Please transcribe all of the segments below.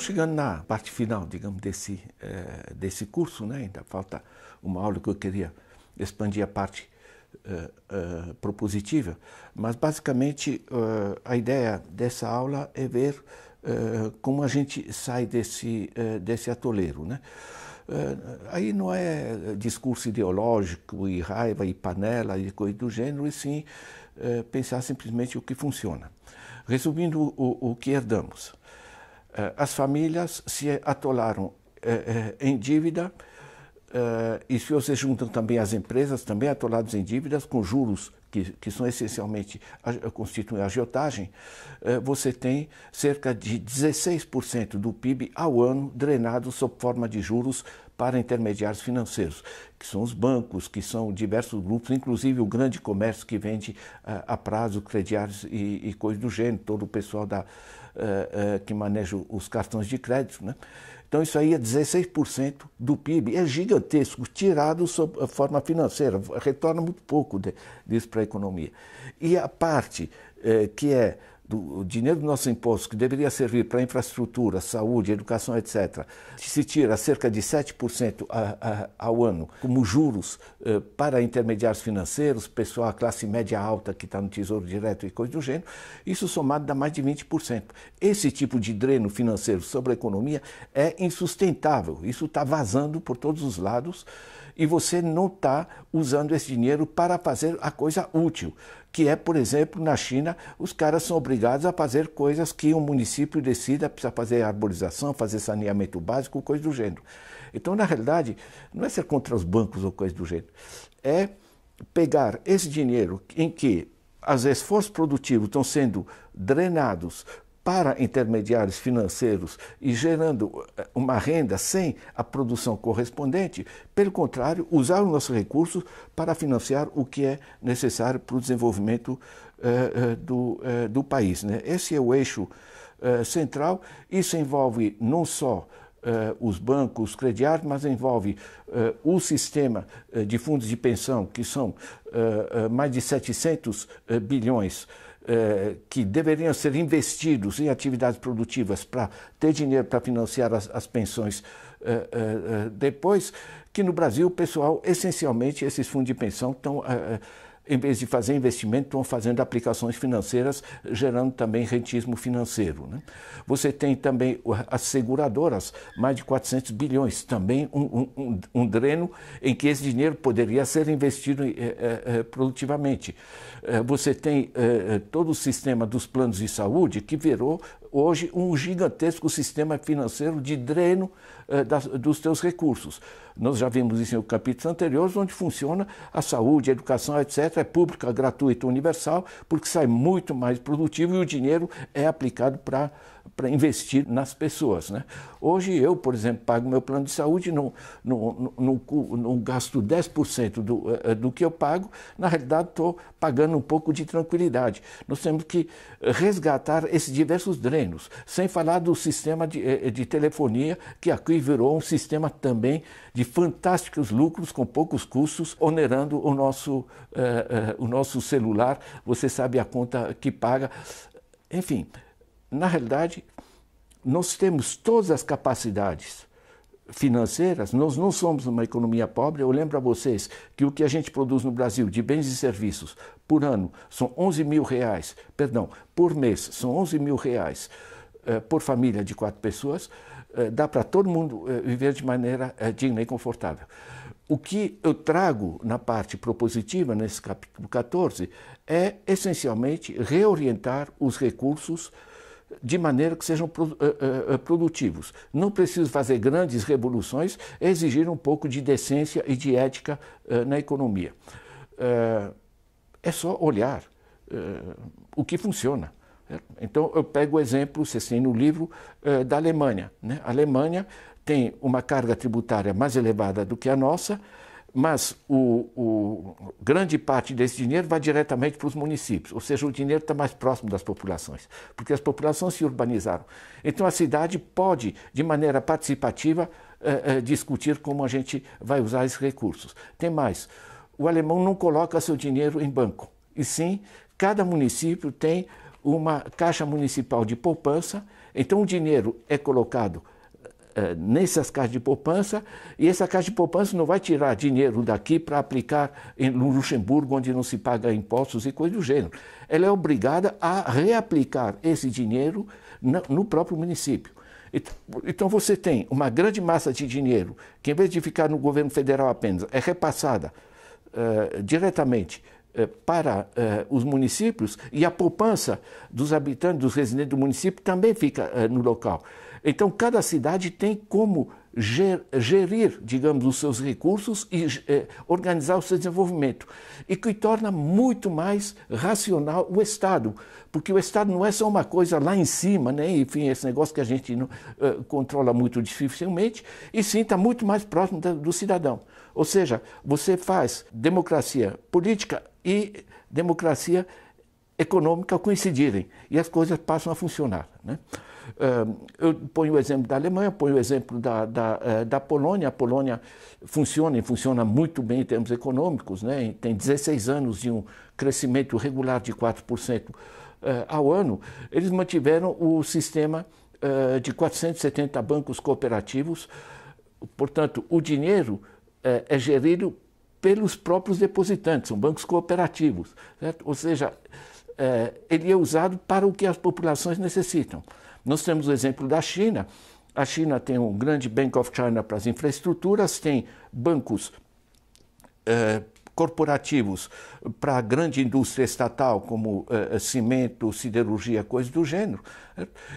estamos chegando na parte final, digamos, desse, é, desse curso, né? ainda falta uma aula que eu queria expandir a parte é, é, propositiva, mas basicamente a ideia dessa aula é ver como a gente sai desse, desse atoleiro. Né? aí não é discurso ideológico e raiva e panela e coisa do gênero, e sim pensar simplesmente o que funciona. Resumindo o, o que herdamos. Eh, as famílias se atolaram eh, eh, em dívida e se você juntam também as empresas, também atoladas em dívidas, com juros que, que são essencialmente, constituem a agiotagem, você tem cerca de 16% do PIB ao ano drenado sob forma de juros para intermediários financeiros, que são os bancos, que são diversos grupos, inclusive o grande comércio que vende uh, a prazo, crediários e, e coisas do gênero, todo o pessoal da, uh, uh, que maneja os cartões de crédito. Né? Então isso aí é 16% do PIB, é gigantesco, tirado sob forma financeira, retorna muito pouco de, disso para a economia. E a parte que é do, o dinheiro do nosso imposto, que deveria servir para infraestrutura, saúde, educação, etc., se tira cerca de 7% a, a, ao ano como juros eh, para intermediários financeiros, pessoal, classe média alta que está no Tesouro Direto e coisa do gênero, isso somado dá mais de 20%. Esse tipo de dreno financeiro sobre a economia é insustentável. Isso está vazando por todos os lados e você não está usando esse dinheiro para fazer a coisa útil que é, por exemplo, na China, os caras são obrigados a fazer coisas que um município decida, precisa fazer arborização, fazer saneamento básico, coisa do gênero. Então, na realidade, não é ser contra os bancos ou coisa do gênero, é pegar esse dinheiro em que as esforços produtivos estão sendo drenados para intermediários financeiros e gerando eh, uma renda sem a produção correspondente, pelo contrário, usar os nossos recursos para financiar o que é necessário para o desenvolvimento eh, eh do, eh, do país. Né? Esse é o eixo eh, central. Isso envolve não só eh, os bancos crediários, mas envolve o sistema de fundos de pensão, que são mais de 700 bilhões é, que deveriam ser investidos em atividades produtivas para ter dinheiro para financiar as, as pensões é, é, depois, que no Brasil, o pessoal, essencialmente, esses fundos de pensão estão em vez de fazer investimento, estão fazendo aplicações financeiras, gerando também rentismo financeiro. Né? Você tem também as seguradoras, mais de 400 bilhões, também um, um, um dreno em que esse dinheiro poderia ser investido eh, eh, eh, produtivamente. Você tem todo o sistema dos planos de saúde que virou hoje um gigantesco sistema financeiro de dreno das, dos seus recursos. Nós já vimos isso em capítulos anteriores, onde funciona a saúde, a educação, etc é pública, gratuita, universal, porque sai muito mais produtivo e o dinheiro é aplicado para para investir nas pessoas. Né? Hoje eu, por exemplo, pago meu plano de saúde, não, não, não, não gasto 10% do, eh, eh, do que eu pago, na realidade estou pagando um pouco de tranquilidade. Nós temos que resgatar esses diversos drenos, sem falar do sistema de, eh, de telefonia, que aqui virou um sistema também de fantásticos lucros com poucos custos, onerando o nosso, eh, eh, o nosso celular, você sabe a conta que paga. Enfim, na realidade, nós temos todas as capacidades financeiras, nós não somos uma economia pobre. Eu lembro a vocês que o que a gente produz no Brasil de bens e serviços por ano são 11 mil reais, perdão, por mês são 11 mil reais eh, por família de quatro pessoas, eh, dá para todo mundo eh, viver de maneira eh, digna e confortável. O que eu trago na parte propositiva, nesse capítulo 14, é essencialmente reorientar os recursos de maneira que sejam eh, eh, eh, produtivos. Não preciso fazer grandes revoluções, exigir um pouco de decência e de ética na economia. É só olhar o que funciona. Então, eu pego o exemplo, vocês têm no livro, da Alemanha. Né? A Alemanha tem uma carga tributária mais elevada do que a nossa, mas o, o, grande parte desse dinheiro vai diretamente para os municípios, ou seja, o dinheiro está mais próximo das populações, porque as populações se urbanizaram. Então a cidade pode, de maneira participativa, eh, eh, discutir como a gente vai usar esses recursos. Tem mais: o alemão não coloca seu dinheiro em banco, e sim cada município tem uma caixa municipal de poupança, então o dinheiro é colocado eh, nessas caixas de poupança, e essa caixa de poupança não vai tirar dinheiro daqui para aplicar no Luxemburgo, onde não se paga impostos e coisas do gênero. Ela é obrigada a reaplicar esse dinheiro no próprio município. Então você tem uma grande massa de dinheiro que, em vez de ficar no governo federal apenas, é repassada uh, diretamente eh, para uh, os municípios e a poupança dos habitantes, dos residentes do município também fica no local. Então, cada cidade tem como gerir, digamos, os seus recursos e eh, organizar o seu desenvolvimento. E que torna muito mais racional o Estado, porque o Estado não é só uma coisa lá em cima, né? enfim, esse negócio que a gente não, eh, controla muito dificilmente, e sim está muito mais próximo da, do cidadão. Ou seja, você faz democracia política e democracia econômica coincidirem, e as coisas passam a funcionar. Né? Eu ponho o exemplo da Alemanha, ponho o exemplo da, da, eh, da Polônia. A Polônia funciona e funciona muito bem em termos econômicos, né? tem 16 anos de um crescimento regular de 4% eh, ao ano. Eles mantiveram o sistema eh, de 470 bancos cooperativos, portanto, o dinheiro é gerido pelos próprios depositantes, são bancos cooperativos, certo? ou seja, ele é usado para o que as populações necessitam. Nós temos o exemplo da China. A China tem um grande Bank of China para as infraestruturas, tem bancos eh, corporativos para a grande indústria estatal, como eh, cimento, siderurgia, coisas do gênero.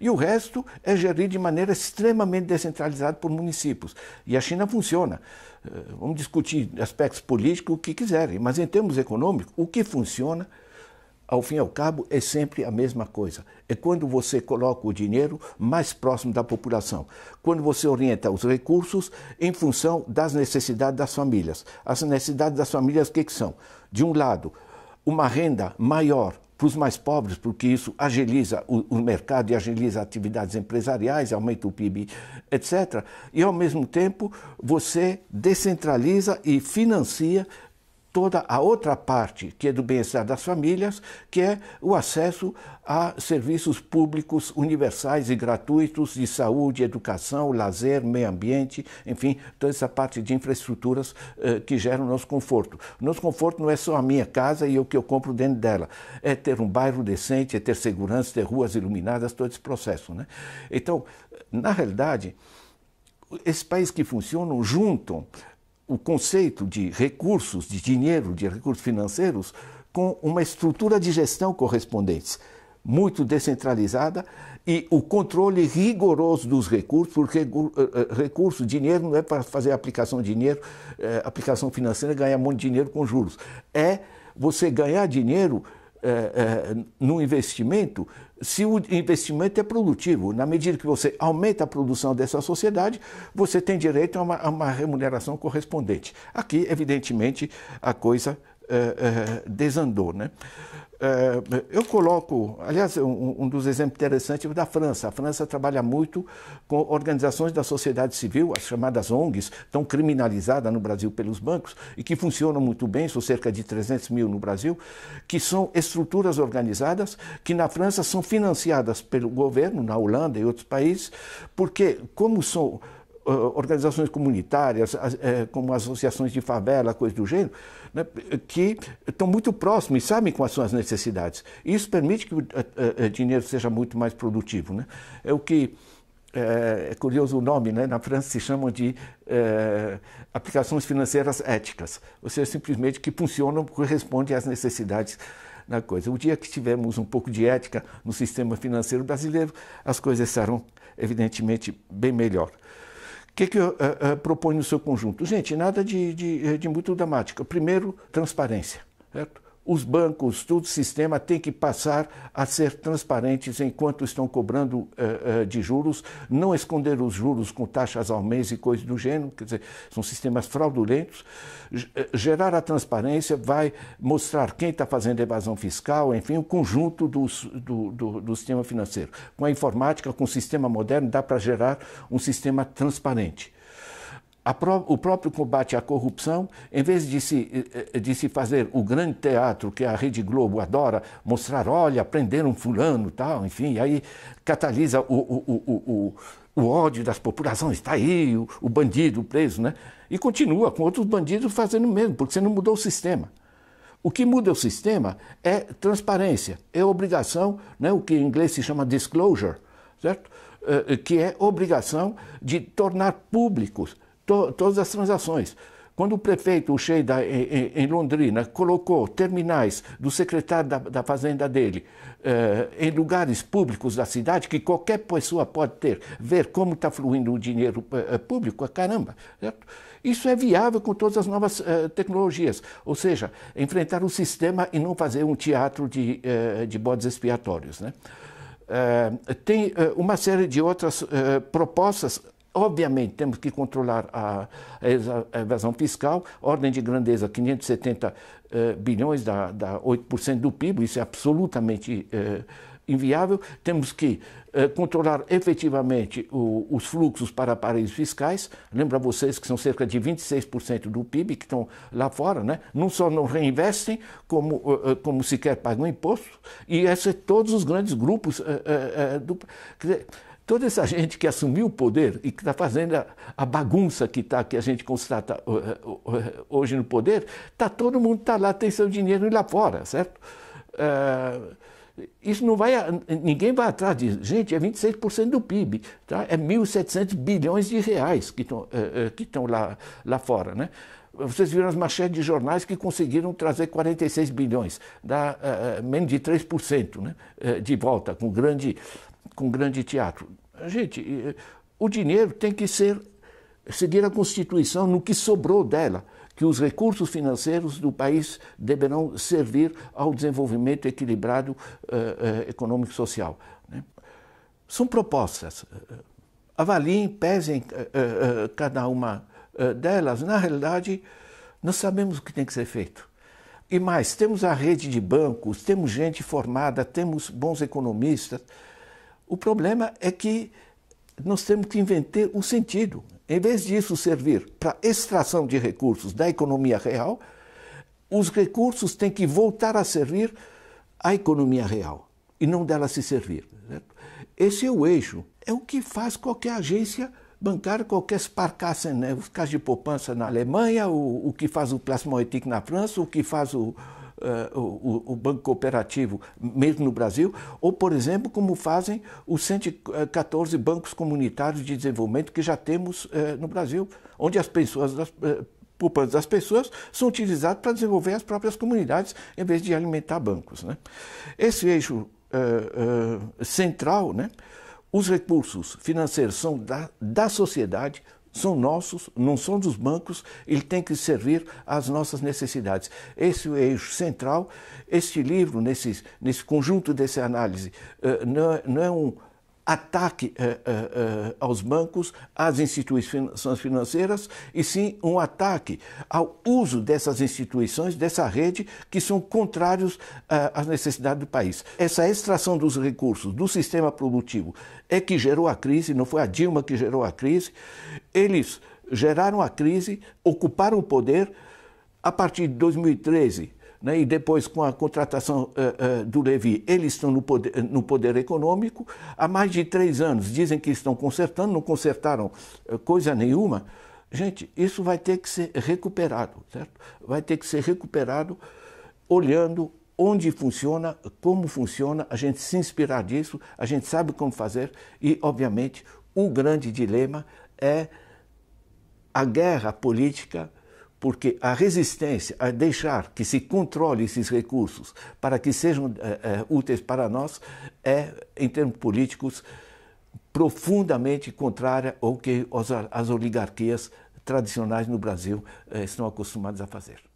E o resto é gerido de maneira extremamente descentralizada por municípios. E a China funciona. Eh, vamos discutir aspectos políticos, o que quiserem, mas em termos econômicos, o que funciona ao fim e ao cabo, é sempre a mesma coisa. É quando você coloca o dinheiro mais próximo da população, quando você orienta os recursos em função das necessidades das famílias. As necessidades das famílias, o que, que são? De um lado, uma renda maior para os mais pobres, porque isso agiliza o, o, mercado e agiliza atividades empresariais, aumenta o PIB, etc. E, ao mesmo tempo, você descentraliza e financia toda a outra parte que é do bem-estar das famílias, que é o acesso a serviços públicos universais e gratuitos de saúde, educação, lazer, meio ambiente, enfim, toda essa parte de infraestruturas eh, que geram nosso conforto. Nosso conforto não é só a minha casa e o que eu compro dentro dela, é ter um bairro decente, é ter segurança, ter ruas iluminadas, todo esse processo. Né? Então, na realidade, esses países que funcionam juntam o conceito de recursos, de dinheiro, de recursos financeiros, com uma estrutura de gestão correspondente, muito descentralizada e o controle rigoroso dos recursos, porque eh, eh, recurso, dinheiro não é para fazer aplicação de dinheiro, eh, aplicação financeira, ganhar um monte de dinheiro com juros. É você ganhar dinheiro é, é, no num investimento se o investimento é produtivo. Na medida que você aumenta a produção dessa sociedade, você tem direito a uma, a uma remuneração correspondente. Aqui, evidentemente, a coisa é, é desandou. Né? É, eu coloco, aliás, um, dos exemplos interessantes é o da França. A França trabalha muito com organizações da sociedade civil, as chamadas ONGs, tão criminalizadas no Brasil pelos bancos e que funcionam muito bem, são cerca de 300 mil no Brasil, que são estruturas organizadas que na França são financiadas pelo governo, na Holanda e outros países, porque como são eh, organizações comunitárias, eh, como associações de favela, coisas do gênero, né, que estão muito próximos e sabem quais são as necessidades. Isso permite que o eh, dinheiro seja muito mais produtivo. Né? É o que é, curioso o nome, né? na França se chamam de é, aplicações financeiras éticas, ou seja, simplesmente que funcionam, correspondem às necessidades da coisa. O dia que tivermos um pouco de ética no sistema financeiro brasileiro, as coisas serão evidentemente, bem melhor que, que eu uh, uh, eh, proponho no seu conjunto? Gente, nada de, de, eh, de muito dramático. Primeiro, transparência. Certo? os bancos, todo o sistema tem que passar a ser transparentes enquanto estão cobrando uh, uh, de juros, não esconder os juros com taxas ao mês e coisas do gênero, quer dizer, são sistemas fraudulentos. Eh, gerar a transparência vai mostrar quem está fazendo evasão fiscal, enfim, o conjunto do, do, do sistema financeiro. Com a informática, com o sistema moderno, dá para gerar um sistema transparente. Pró o próprio combate à corrupção, em vez de se, eh, eh, de se fazer o grande teatro que a Rede Globo adora, mostrar, olha, prenderam fulano, tal, enfim, aí catalisa o, o, o, o ódio das populações, está aí o, bandido preso, né? E continua com outros bandidos fazendo o mesmo, porque você não mudou o sistema. O que muda o sistema é transparência, é obrigação, né, o que em inglês se chama disclosure, certo? Eh, que é obrigação de tornar públicos to, todas as transações. Quando o prefeito o Sheida, em, em, Londrina, colocou terminais do secretário da, da fazenda dele eh, em lugares públicos da cidade, que qualquer pessoa pode ter, ver como está fluindo o dinheiro eh, eh público, é caramba, certo? Isso é viável com todas as novas eh, tecnologias, ou seja, enfrentar o sistema e não fazer um teatro de, eh, de bodes expiatórios. Né? Eh, tem uma série de outras propostas Obviamente, temos que controlar a, a evasão fiscal, ordem de grandeza 570 eh, bilhões, da, da 8% do PIB, isso é absolutamente eh, inviável. Temos que eh, controlar efetivamente o, os fluxos para paraísos fiscais. Lembra vocês que são cerca de 26% do PIB que estão lá fora, né? não só não reinvestem, como, eh, eh, como sequer pagam imposto. E esses são é todos os grandes grupos eh, do. Quer dizer, Toda essa gente que assumiu o poder e que está fazendo a, a, bagunça que, tá, que a gente constata hoje no poder, tá, todo mundo está lá, tem seu dinheiro lá fora, certo? Uh, isso não vai, ninguém vai atrás disso. Gente, é 26% do PIB, tá? é 1.700 bilhões de reais que estão é, é lá, lá fora. Né? Vocês viram as manchetes de jornais que conseguiram trazer 46 bilhões, dá é, é menos de 3% né? de volta, com grande com grande teatro. Gente, o dinheiro tem que ser seguir a Constituição no que sobrou dela, que os recursos financeiros do país deverão servir ao desenvolvimento equilibrado eh, eh, econômico e social. Né? São propostas. Avaliem, pesem eh, cada uma delas. Na realidade, nós sabemos o que tem que ser feito. E mais, temos a rede de bancos, temos gente formada, temos bons economistas. O problema é que nós temos que inventar o um sentido. Em vez disso servir para extração de recursos da economia real, os recursos têm que voltar a servir à economia real e não dela se servir. Certo? Esse é o eixo, é o que faz qualquer agência bancária, qualquer Sparkassen, né? os caixas de poupança na Alemanha, o, o que faz o Plasmoetic na França, o que faz o, uh, o, o, Banco Cooperativo, mesmo no Brasil, ou, por exemplo, como fazem os 114 bancos comunitários de desenvolvimento que já temos uh, no Brasil, onde as pessoas das, uh, eh, poupanças das pessoas são utilizadas para desenvolver as próprias comunidades em vez de alimentar bancos. Né? Esse eixo uh, uh, central, né? os recursos financeiros são da, da sociedade, são nossos, não são dos bancos, ele tem que servir às nossas necessidades. Esse é o eixo central. Este livro, nesse, nesse conjunto dessa análise, eh, não é, não é um ataque eh, eh, eh, aos bancos, às instituições financeiras, e sim um ataque ao uso dessas instituições, dessa rede, que são contrários às necessidades do país. Essa extração dos recursos do sistema produtivo é que gerou a crise, não foi a Dilma que gerou a crise. Eles geraram a crise, ocuparam o poder. A partir de 2013, né? e depois com a contratação uh, uh, do Levi, eles estão no poder, no poder econômico. Há mais de três anos dizem que estão consertando, não consertaram eh, coisa nenhuma. Gente, isso vai ter que ser recuperado, certo? Vai ter que ser recuperado olhando onde funciona, como funciona, a gente se inspirar disso, a gente sabe como fazer e, obviamente, o grande dilema é a guerra política porque a resistência a deixar que se controle esses recursos para que sejam é, é, úteis para nós é, em termos políticos, profundamente contrária ao que as, oligarquias tradicionais no Brasil estão acostumadas a fazer.